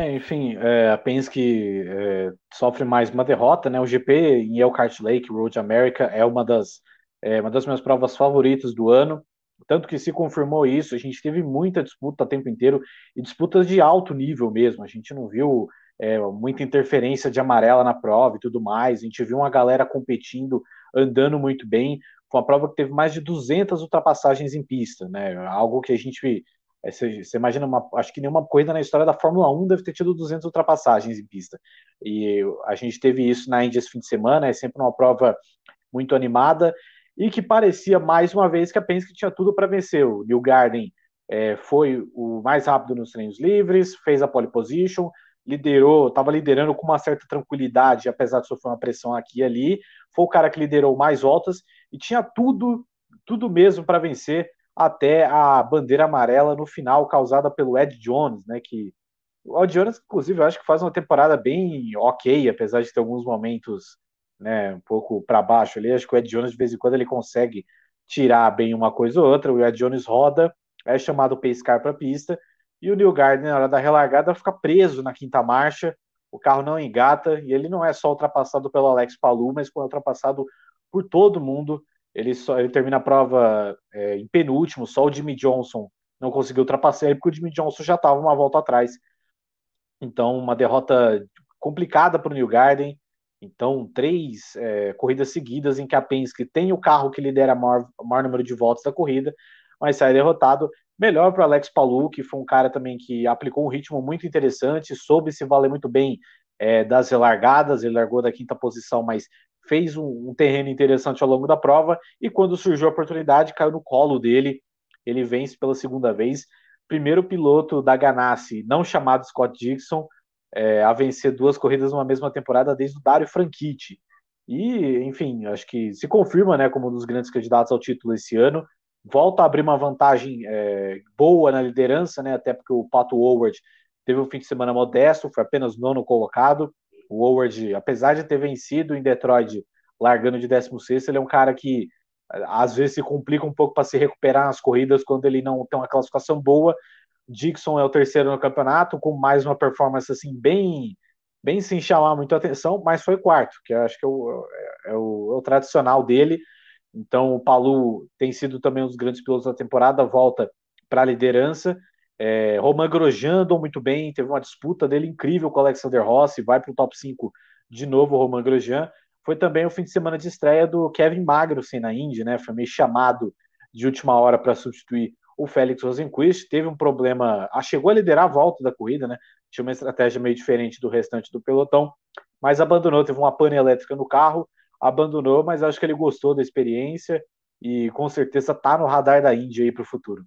É, enfim, é, a Penske é, sofre mais uma derrota, né? O GP em Elkhart Lake, Road America, é uma das, é, uma das minhas provas favoritas do ano. Tanto que se confirmou isso, a gente teve muita disputa o tempo inteiro e disputas de alto nível mesmo. A gente não viu é, muita interferência de amarela na prova e tudo mais. A gente viu uma galera competindo, andando muito bem. Foi uma prova que teve mais de 200 ultrapassagens em pista, né? Algo que a gente é, você, você, imagina, uma, acho que nenhuma corrida na história da Fórmula 1 deve ter tido 200 ultrapassagens em pista. E a gente teve isso na Índia esse fim de semana, é sempre uma prova muito animada e que parecia mais uma vez que a Penske tinha tudo para vencer. O New Garden é, foi o mais rápido nos treinos livres, fez a pole position, liderou, estava liderando com uma certa tranquilidade, apesar de sofrer uma pressão aqui e ali. Foi o cara que liderou mais voltas e tinha tudo, tudo mesmo para vencer até a bandeira amarela no final causada pelo Ed Jones, né? Que o Ed Jones, inclusive, eu acho que faz uma temporada bem ok, apesar de ter alguns momentos, né, um pouco para baixo ali. Acho que o Ed Jones de vez em quando ele consegue tirar bem uma coisa ou outra. O Ed Jones roda, é chamado pescar para a pista e o Neil Gardner na hora da relargada fica preso na quinta marcha. O carro não engata e ele não é só ultrapassado pelo Alex Palu, mas foi ultrapassado por todo mundo ele, só, ele termina a prova é, em penúltimo, só o Jimmy Johnson não conseguiu ultrapassar ele, porque o Jimmy Johnson já estava uma volta atrás. Então, uma derrota complicada para o New Garden. Então, três é, corridas seguidas em que a Penske tem o carro que lidera o maior, maior número de voltas da corrida, mas sai derrotado. Melhor para Alex Palu, que foi um cara também que aplicou um ritmo muito interessante, soube se valer muito bem é, das relargadas, ele largou da quinta posição, mas fez um, um, terreno interessante ao longo da prova e quando surgiu a oportunidade caiu no colo dele. Ele vence pela segunda vez. Primeiro piloto da Ganassi, não chamado Scott Dixon, é, a vencer duas corridas numa mesma temporada desde o Dario Franchitti. E, enfim, acho que se confirma né, como um dos grandes candidatos ao título esse ano. Volta a abrir uma vantagem é, boa na liderança, né, até porque o Pato Howard teve um fim de semana modesto, foi apenas nono colocado. O Howard, apesar de ter vencido em Detroit, largando de 16, ele é um cara que às vezes se complica um pouco para se recuperar nas corridas quando ele não tem uma classificação boa. Dixon é o terceiro no campeonato, com mais uma performance assim bem bem sem chamar muito atenção, mas foi quarto, que eu acho que é o, é, é o, é o tradicional dele. Então o Palu tem sido também um dos grandes pilotos da temporada, volta para a liderança. É, Romain Grosjean andou muito bem, teve uma disputa dele incrível com o Alexander Rossi, vai para o top 5 de novo o Romain Grosjean. Foi também o fim de semana de estreia do Kevin Magnussen assim, na Indy, né? Foi meio chamado de última hora para substituir o Félix Rosenquist. Teve um problema, ah, chegou a liderar a volta da corrida, né? Tinha uma estratégia meio diferente do restante do pelotão, mas abandonou. Teve uma pane elétrica no carro, abandonou, mas acho que ele gostou da experiência e com certeza tá no radar da Indy aí para o futuro.